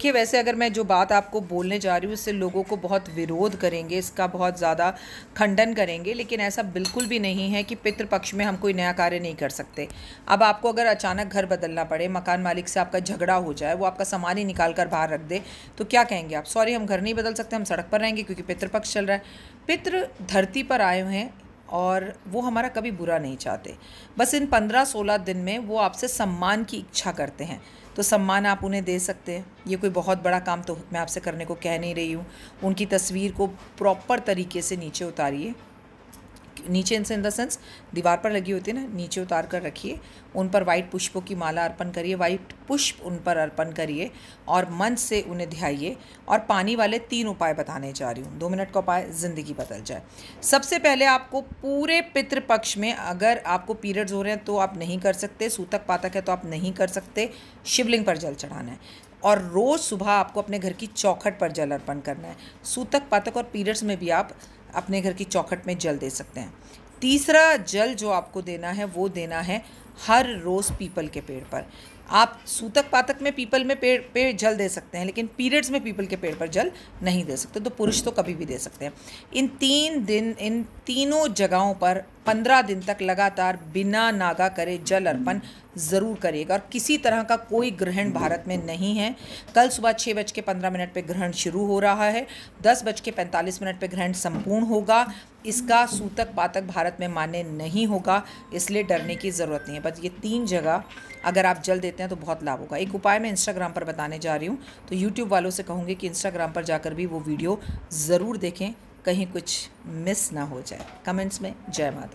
देखिए वैसे अगर मैं जो बात आपको बोलने जा रही हूँ उससे लोगों को बहुत विरोध करेंगे इसका बहुत ज़्यादा खंडन करेंगे लेकिन ऐसा बिल्कुल भी नहीं है कि पितृपक्ष में हम कोई नया कार्य नहीं कर सकते अब आपको अगर अचानक घर बदलना पड़े मकान मालिक से आपका झगड़ा हो जाए वो आपका सामान ही निकाल कर बाहर रख दे तो क्या कहेंगे आप सॉरी हम घर नहीं बदल सकते हम सड़क पर रहेंगे क्योंकि पितृपक्ष चल रहा है पितृ धरती पर आए हुए हैं और वो हमारा कभी बुरा नहीं चाहते बस इन पंद्रह सोलह दिन में वो आपसे सम्मान की इच्छा करते हैं तो सम्मान आप उन्हें दे सकते हैं ये कोई बहुत बड़ा काम तो मैं आपसे करने को कह नहीं रही हूँ उनकी तस्वीर को प्रॉपर तरीके से नीचे उतारिए नीचे इनसे इन द सेंस दीवार पर लगी होती है ना नीचे उतार कर रखिए उन पर वाइट पुष्पों की माला अर्पण करिए वाइट पुष्प उन पर अर्पण करिए और मन से उन्हें ध्याइए और पानी वाले तीन उपाय बताने जा रही हूँ दो मिनट का उपाय ज़िंदगी बदल जाए सबसे पहले आपको पूरे पितृपक्ष में अगर आपको पीरियड्स हो रहे हैं तो आप नहीं कर सकते सूतक पातक है तो आप नहीं कर सकते शिवलिंग पर जल चढ़ाना है और रोज़ सुबह आपको अपने घर की चौखट पर जल अर्पण करना है सूतक पातक और पीरियड्स में भी आप अपने घर की चौखट में जल दे सकते हैं तीसरा जल जो आपको देना है वो देना है हर रोज़ पीपल के पेड़ पर आप सूतक पातक में पीपल में पेड़ पे जल दे सकते हैं लेकिन पीरियड्स में पीपल के पेड़ पर जल नहीं दे सकते तो पुरुष तो कभी भी दे सकते हैं इन तीन दिन इन तीनों जगहों पर पंद्रह दिन तक लगातार बिना नागा करे जल अर्पण ज़रूर करिएगा और किसी तरह का कोई ग्रहण भारत में नहीं है कल सुबह छः बज के पंद्रह मिनट पर ग्रहण शुरू हो रहा है दस बज के पैंतालीस मिनट पर ग्रहण संपूर्ण होगा इसका सूतक पातक भारत में मान्य नहीं होगा इसलिए डरने की ज़रूरत नहीं है बस ये तीन जगह अगर आप जल देते लेते हैं तो बहुत लाभ होगा एक उपाय मैं इंस्टाग्राम पर बताने जा रही हूँ तो यूट्यूब वालों से कहूँगी कि इंस्टाग्राम पर जाकर भी वो वीडियो ज़रूर देखें कहीं कुछ मिस ना हो जाए कमेंट्स में जय माता